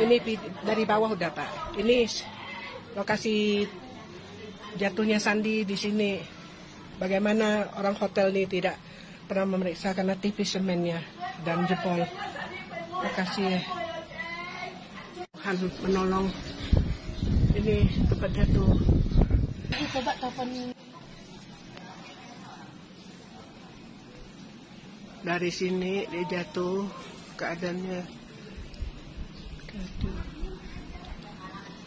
ini dari bawah udah Pak. Ini lokasi jatuhnya sandi di sini. Bagaimana orang hotel ini tidak pernah memeriksa karena tipis semennya dan jebol. Lokasi Tuhan menolong. Ini tempat jatuh. Coba telepon dari sini dia jatuh keadaannya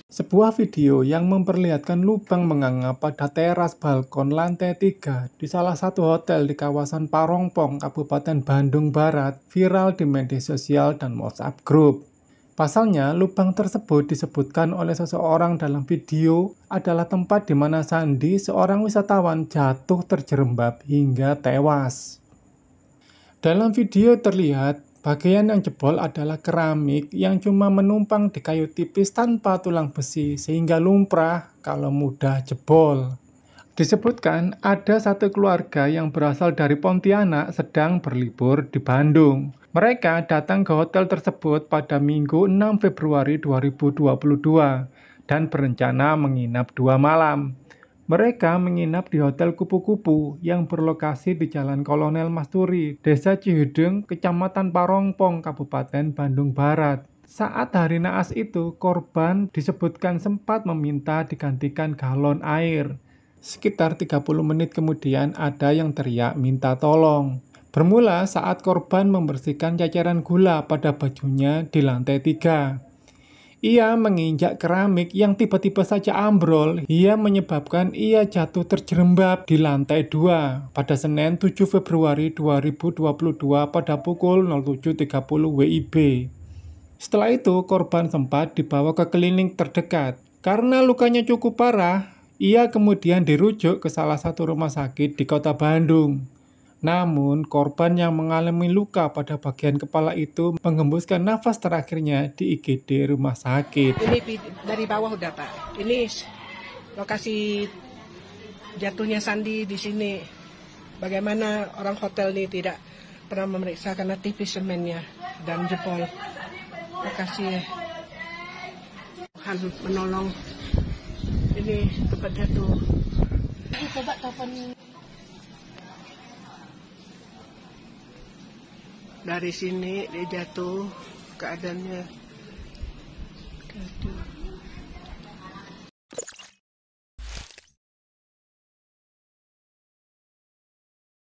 sebuah video yang memperlihatkan lubang menganga pada teras balkon lantai 3 di salah satu hotel di kawasan Parongpong, Kabupaten Bandung Barat, viral di media sosial dan WhatsApp group. Pasalnya, lubang tersebut disebutkan oleh seseorang dalam video adalah tempat di mana Sandi, seorang wisatawan, jatuh terjerembab hingga tewas. Dalam video terlihat Bagian yang jebol adalah keramik yang cuma menumpang di kayu tipis tanpa tulang besi sehingga lumprah kalau mudah jebol. Disebutkan ada satu keluarga yang berasal dari Pontianak sedang berlibur di Bandung. Mereka datang ke hotel tersebut pada Minggu 6 Februari 2022 dan berencana menginap dua malam. Mereka menginap di Hotel Kupu-Kupu yang berlokasi di Jalan Kolonel Masturi, Desa Cihideng, Kecamatan Parongpong, Kabupaten Bandung Barat. Saat hari naas itu, korban disebutkan sempat meminta digantikan galon air. Sekitar 30 menit kemudian ada yang teriak minta tolong. Bermula saat korban membersihkan cacaran gula pada bajunya di lantai tiga. Ia menginjak keramik yang tiba-tiba saja ambrol. Ia menyebabkan ia jatuh terjerembab di lantai dua. Pada Senin 7 Februari 2022 pada pukul 07.30 WIB. Setelah itu, korban sempat dibawa ke klinik terdekat. Karena lukanya cukup parah, ia kemudian dirujuk ke salah satu rumah sakit di kota Bandung. Namun, korban yang mengalami luka pada bagian kepala itu menghembuskan nafas terakhirnya di IGD rumah sakit. Ini dari bawah udah Pak. Ini lokasi jatuhnya Sandi di sini. Bagaimana orang hotel ini tidak pernah memeriksa karena tv semennya dan jepol Lokasi Tuhan menolong ini tempat tuh. Coba telepon dari sini dia jatuh keadaannya jatuh